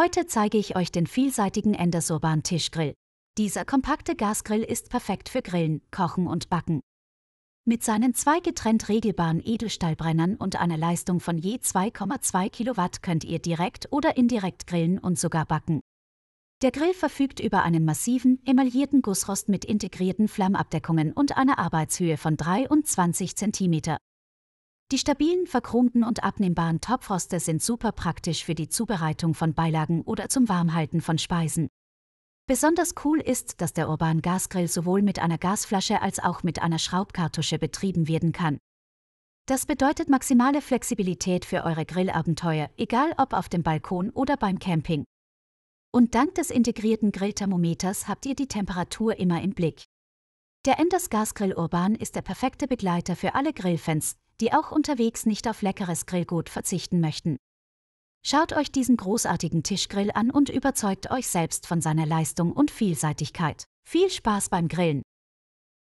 Heute zeige ich euch den vielseitigen Endersurban Tischgrill. Dieser kompakte Gasgrill ist perfekt für Grillen, Kochen und Backen. Mit seinen zwei getrennt regelbaren Edelstahlbrennern und einer Leistung von je 2,2 Kilowatt könnt ihr direkt oder indirekt grillen und sogar backen. Der Grill verfügt über einen massiven, emaillierten Gussrost mit integrierten Flammabdeckungen und einer Arbeitshöhe von 23 cm. Die stabilen, verchromten und abnehmbaren Topfroste sind super praktisch für die Zubereitung von Beilagen oder zum Warmhalten von Speisen. Besonders cool ist, dass der Urban Gasgrill sowohl mit einer Gasflasche als auch mit einer Schraubkartusche betrieben werden kann. Das bedeutet maximale Flexibilität für eure Grillabenteuer, egal ob auf dem Balkon oder beim Camping. Und dank des integrierten Grillthermometers habt ihr die Temperatur immer im Blick. Der Enders Gasgrill Urban ist der perfekte Begleiter für alle Grillfans, die auch unterwegs nicht auf leckeres Grillgut verzichten möchten. Schaut euch diesen großartigen Tischgrill an und überzeugt euch selbst von seiner Leistung und Vielseitigkeit. Viel Spaß beim Grillen!